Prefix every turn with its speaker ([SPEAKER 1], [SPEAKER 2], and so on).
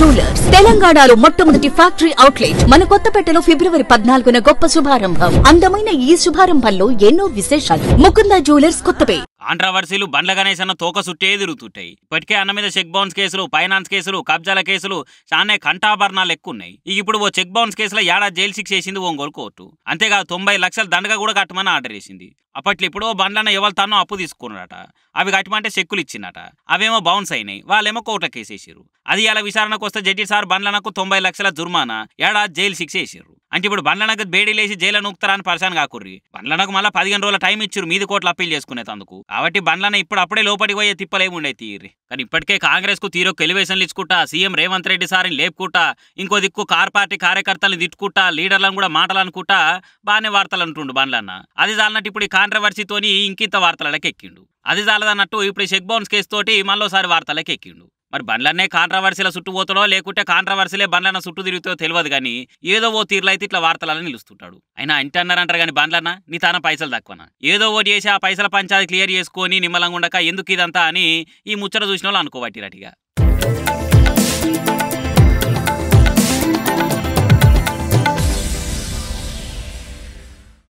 [SPEAKER 1] jewellers తెలంగాణలో మొట్టమొదటి factory outlet మన కొత్తపేటలో ఫిబ్రవరి పద్నాలుగున గొప్ప శుభారంభం అందమైన ఈ శుభారంభంలో ఎన్నో విశేషాలు ముకుందా జ్యువెలర్స్ కొత్తపే
[SPEAKER 2] కాంట్రవర్సీలు బండ్ల గణేష్ అన్న తోక సుట్టే తిరుగుతుంటాయి ఇప్పటికే అన్న మీద చెక్ బౌన్స్ కేసులు ఫైనాన్స్ కేసులు కబ్జాల కేసులు చానే కంఠాభరణాలు ఎక్కున్నాయి ఇక ఇప్పుడు ఓ చెక్ బౌన్స్ కేసులో ఏడాది జైలు శిక్ష వేసింది ఒంగోలు కోర్టు అంతేకాదు తొంభై లక్షల దండగా కూడా కట్టమని ఆర్డర్ వేసింది అప్పట్లో ఇప్పుడు బండ్లన్న ఎవరు తనో అప్పు తీసుకున్నాడట అవి కట్టమంటే చెక్కులు ఇచ్చిందట అవేమో బౌన్స్ అయినాయి వాళ్ళేమో కోట్ల కేసేసారు అది ఇలా విచారణకు వస్తే జడ్జి సార్ బండ్లనకు తొంభై లక్షల జుర్మానా ఏడాది జైలు శిక్ష వేసారు అంటే ఇప్పుడు బండ్లనకు బేడీలేసి జైలు నూక్తారా అని పర్సన్ కాకుర్రి బండ్లనకు మళ్ళీ పదిహేను రోజుల టైం ఇచ్చారు మీది కోట్లు అప్పీల్ చేసుకునేందుకు కాబట్టి బండ్లన ఇప్పుడు అప్పుడే లోపలికి పోయే తిప్పలేముండే తీరి కానీ ఇప్పటికే కాంగ్రెస్ కు తీరు ఎలివేషన్లు ఇచ్చుకుంటా సీఎం రేవంత్ రెడ్డి సారిని లేపుకుంటా ఇంకో దిక్కు కార్ పార్టీ కార్యకర్తలను తిట్టుకుంటా లీడర్లను కూడా మాటలు అనుకుంటా బాగానే వార్తలు అంటుండు బండ్లన్న అది చాలన్నట్టు ఇప్పుడు ఈ కాంట్రవర్సీతోని ఇంకింత వార్తలకి ఎక్కిండు అది చాలదన్నట్టు ఇప్పుడు చెక్ బౌన్స్ కేసు తోటి మళ్ళోసారి వార్తలకి ఎక్కిండు మరి బండ్లనే కాంట్రవర్సీల చుట్టుపోతాడో లేకుంటే కాంట్రవర్సీలే బండ్లన్న చుట్టూ తిరుగుతో తెలియదు కానీ ఏదో ఓ తీర్లు అయితే ఇట్లా వార్తలని నిలుస్తుంటాడు అయినా అంటారు కానీ బండ్లన్న నీ తన పైసలు తక్కువనా ఏదో ఓటు చేసి ఆ పైసల పంచాయతీ క్లియర్ చేసుకొని ఉండక ఎందుకు ఇదంతా అని ఈ ముచ్చట చూసిన వాళ్ళు అనుకోబట్టిరటిగా